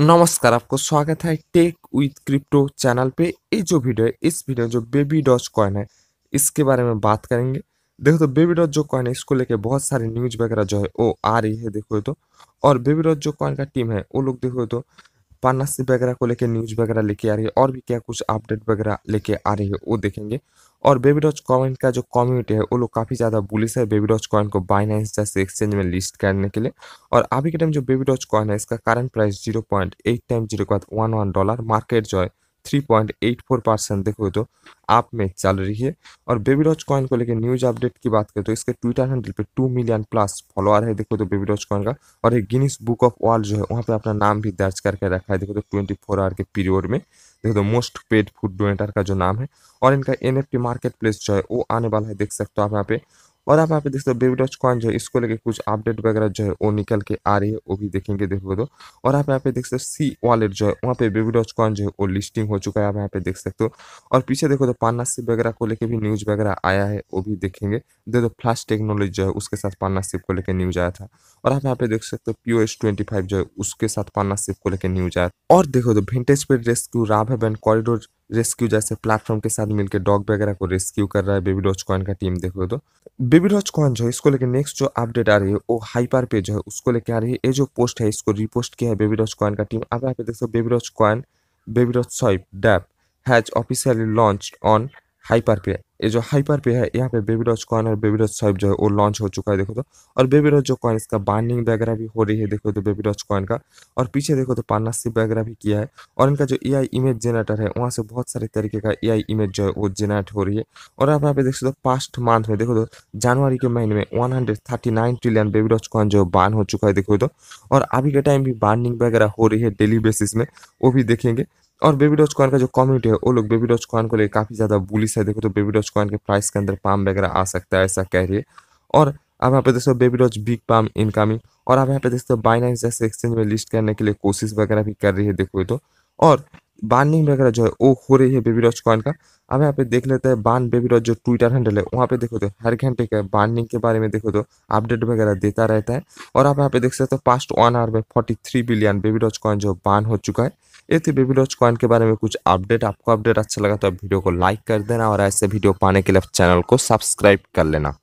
नमस्कार आपको स्वागत है टेक विथ क्रिप्टो चैनल पे ये जो वीडियो है इस वीडियो जो बेबी डॉच कॉइन है इसके बारे में बात करेंगे देखो तो बेबी डॉच जो कॉइन है इसको लेके बहुत सारी न्यूज वगैरह जो है वो आ रही है देखो तो और बेबी डॉज जो कॉइन का टीम है वो लोग देखो तो पानासिप वगैरह को लेकर न्यूज वगैरह लेके आ रही है और भी क्या कुछ अपडेट वगैरह लेके आ रही है वो देखेंगे और बेबी डॉच कॉइन का जो कम्युनिटी है वो लोग काफ़ी ज़्यादा बुलिस है बेबी डॉच कॉइन को बाइनेंस जैसे एक्सचेंज में लिस्ट करने के लिए और अभी के टाइम जो बेबी डॉच कॉइन है इसका current price zero point eight time zero के बाद वन वन डॉलर मार्केट जो है three point eight four percent देखो तो आप में चल रही है और बेबी डॉच कॉइन को लेकर न्यूज अपडेट की बात करें तो इसके ट्विटर हैंडल पे टू मिलियन प्लस फॉलोअर है देखो तो बेबी डॉच कॉइन का और एक गिनीस बुक ऑफ वर्ल्ड जो है वहाँ पे अपना नाम भी दर्ज करके रखा है देखो तो ट्वेंटी फोर आवर के पीरियड में देखो तो मोस्ट पेड फूड डोनेटर का जो नाम है और इनका एन मार्केट प्लेस जो है वो आने वाला है देख सकते हो आप यहाँ पे और आप यहाँ पे देख सकते हो बेबी डॉच कॉइन जो है इसको लेके कुछ अपडेट वगैरह जो है वो निकल के आ रही है वो भी देखेंगे देखो तो और आप यहाँ पे देख सकते हो सी वॉलेट जो है वहाँ पे बेबी डॉच कॉइन जो है वो लिस्टिंग हो चुका है आप यहाँ पे देख सकते हो और पीछे देखो तो पार्टनरशिप वगैरह को लेकर भी न्यूज वगैरह आया है वो भी देखेंगे दे दो फ्लैश टेक्नोलॉजी जो है उसके साथ पार्टनरशिप को लेकर न्यूज आया था और आप यहाँ पे देख सकते हो पीओ एस ट्वेंटी फाइव जो है उसके साथ पार्टनरशिप को लेकर न्यूज आया और देखो तो भिंटेज पे रेस्क्यू राभा बैंड कॉरिडोर रेस्क्यू जैसे प्लेटफॉर्म के साथ मिलकर डॉग वगैरह को रेस्क्यू कर रहा है बेबी डॉच कॉइन का टीम देखो तो बेबी डॉच कॉइन जो है इसको लेकर नेक्स्ट जो अपडेट आ रही है वो हाइपर पे जो है उसको लेकर आ रही है ये जो पोस्ट है इसको रिपोस्ट किया है बेबी डॉच कॉइन का टीम अब यहाँ पे देखो baby doge coin baby doge swap dapp has officially launch on hyper पे ये जो हाइपर पे है यहाँ पे बेबी डॉच कॉइन और बेबी डॉच स्वाइप जो है वो लॉन्च हो चुका है देखो तो और बेबी डॉच जो कॉइन इसका बाइंडिंग वगैरह भी हो रही है देखो तो बेबी डॉच कॉइन का और पीछे देखो तो पार्टनरशिप वगैरह भी किया है और इनका जो ए इमेज जनरेटर है वहाँ से बहुत सारे तरीके का ए इमेज जो है वो जेनरेट हो रही है और आप यहाँ पे देख सकते हो पास्ट तो मंथ में देखो तो जनवरी के महीने में one trillion baby doge coin जो बान हो चुका है देखो तो और अभी के टाइम भी बाइंडिंग वगैरह हो रही है डेली बेसिस में वो भी देखेंगे और बेबी डॉज कॉइन का जो कम्युनिटी है वो लोग बेबी डॉज कॉइन को लेकर काफ़ी ज़्यादा बुलिस है देखो तो बेबी डॉज कॉइन के प्राइस के अंदर पाम वगैरह आ सकता है ऐसा कह रही है और आप यहाँ पे देख सकते हो baby doge big pump incoming और आप यहाँ पे देख सकते हो बाइनाइस जैसे एक्सचेंज में लिस्ट करने के लिए कोशिश वगैरह भी कर रही है देखो तो और बार्निंग वगैरह जो है वो हो रही है बेबी रॉज कॉइन का अब यहाँ पे देख लेते हैं बान बेबी रॉज जो ट्विटर हैंडल है वहाँ पे देखो तो हर घंटे का बार्निंग के बारे में देखो तो अपडेट वगैरह देता रहता है और आप यहाँ पे देख सकते हो पास्ट वन आवर में फोर्टी थ्री बिलियन बेबी रॉज कॉइन जो बान हो चुका है ये थी बेबी रॉज कॉइन के बारे में कुछ अपडेट आपको अपडेट अच्छा लगा तो आप वीडियो को लाइक कर देना और ऐसे वीडियो पाने के लिए चैनल को सब्सक्राइब कर लेना